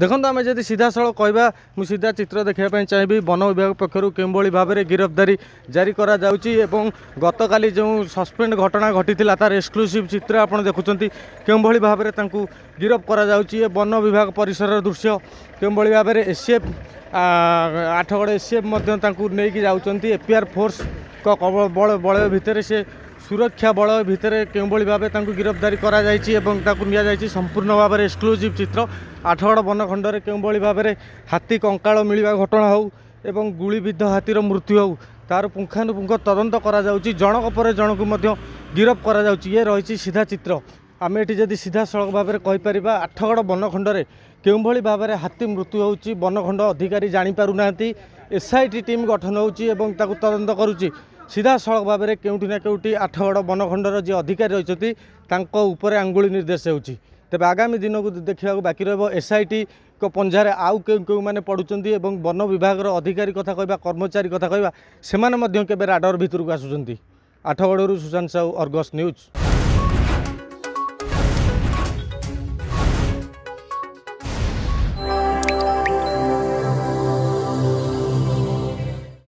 ଦେଖନ୍ତୁ ଆମେ ଯଦି ସିଧାସଳଖ କହିବା ମୁଁ ସିଧା ଚିତ୍ର ଦେଖିବା ପାଇଁ ଚାହିଁବି ବନ ବିଭାଗ ପକ୍ଷରୁ କେଉଁଭଳି ଭାବରେ ଗିରଫଦାରୀ ଜାରି କରାଯାଉଛି ଏବଂ ଗତକାଲି ଯେଉଁ ସସ୍ପେଣ୍ଡ ଘଟଣା ଘଟିଥିଲା ତାର ଏକ୍ସକ୍ଲୁସିଭ୍ ଚିତ୍ର ଆପଣ ଦେଖୁଛନ୍ତି କେଉଁଭଳି ଭାବରେ ତାଙ୍କୁ ଗିରଫ କରାଯାଉଛି ଏ ବନ ବିଭାଗ ପରିସରର ଦୃଶ୍ୟ କେଉଁଭଳି ଭାବରେ ଏସିଏଫ୍ ଆଠଗଡ଼ ଏସିଏଫ୍ ମଧ୍ୟ ତାଙ୍କୁ ନେଇକି ଯାଉଛନ୍ତି ଏପିଆର୍ ଫୋର୍ସ ସାମରିକ ବଳ ବଳୟ ଭିତରେ ସେ ସୁରକ୍ଷା ବଳୟ ଭିତରେ କେଉଁଭଳି ଭାବେ ତାଙ୍କୁ ଗିରଫଦାରୀ କରାଯାଇଛି ଏବଂ ତାକୁ ନିଆଯାଇଛି ସମ୍ପୂର୍ଣ୍ଣ ଭାବରେ ଏକ୍ସକ୍ଲୁସିଭ୍ ଚିତ୍ର ଆଠଗଡ଼ ବନଖଣ୍ଡରେ କେଉଁଭଳି ଭାବରେ ହାତୀ କଙ୍କାଳ ମିଳିବା ଘଟଣା ହେଉ ଏବଂ ଗୁଳିବିଦ୍ଧ ହାତୀର ମୃତ୍ୟୁ ହେଉ ତା'ର ପୁଙ୍ଖାନୁପୁଙ୍ଖ ତଦନ୍ତ କରାଯାଉଛି ଜଣଙ୍କ ପରେ ଜଣଙ୍କୁ ମଧ୍ୟ ଗିରଫ କରାଯାଉଛି ଇଏ ରହିଛି ସିଧା ଚିତ୍ର ଆମେ ଏଠି ଯଦି ସିଧାସଳଖ ଭାବରେ କହିପାରିବା ଆଠଗଡ଼ ବନଖଣ୍ଡରେ କେଉଁଭଳି ଭାବରେ ହାତୀ ମୃତ୍ୟୁ ହେଉଛି ବନଖଣ୍ଡ ଅଧିକାରୀ ଜାଣିପାରୁନାହାନ୍ତି ଏସ୍ଆଇଟି ଟିମ୍ ଗଠନ ହେଉଛି ଏବଂ ତାକୁ ତଦନ୍ତ କରୁଛି ସିଧାସଳଖ ଭାବରେ କେଉଁଠି ନା କେଉଁଠି ଆଠଗଡ଼ ବନଖଣ୍ଡର ଯିଏ ଅଧିକାରୀ ରହିଛନ୍ତି ତାଙ୍କ ଉପରେ ଆଙ୍ଗୁଳି ନିର୍ଦ୍ଦେଶ ହେଉଛି ତେବେ ଆଗାମୀ ଦିନକୁ ଦେଖିବାକୁ ବାକି ରହିବ ଏସ୍ଆଇଟିଙ୍କ ପଞ୍ଝାରେ ଆଉ କେଉଁ କେଉଁମାନେ ପଢ଼ୁଛନ୍ତି ଏବଂ ବନ ବିଭାଗର ଅଧିକାରୀ କଥା କହିବା କର୍ମଚାରୀ କଥା କହିବା ସେମାନେ ମଧ୍ୟ କେବେ ରାଡର ଭିତରକୁ ଆସୁଛନ୍ତି ଆଠଗଡ଼ରୁ ସୁଶାନ୍ତ ସାହୁ ଅର୍ଗସ୍ ନ୍ୟୁଜ୍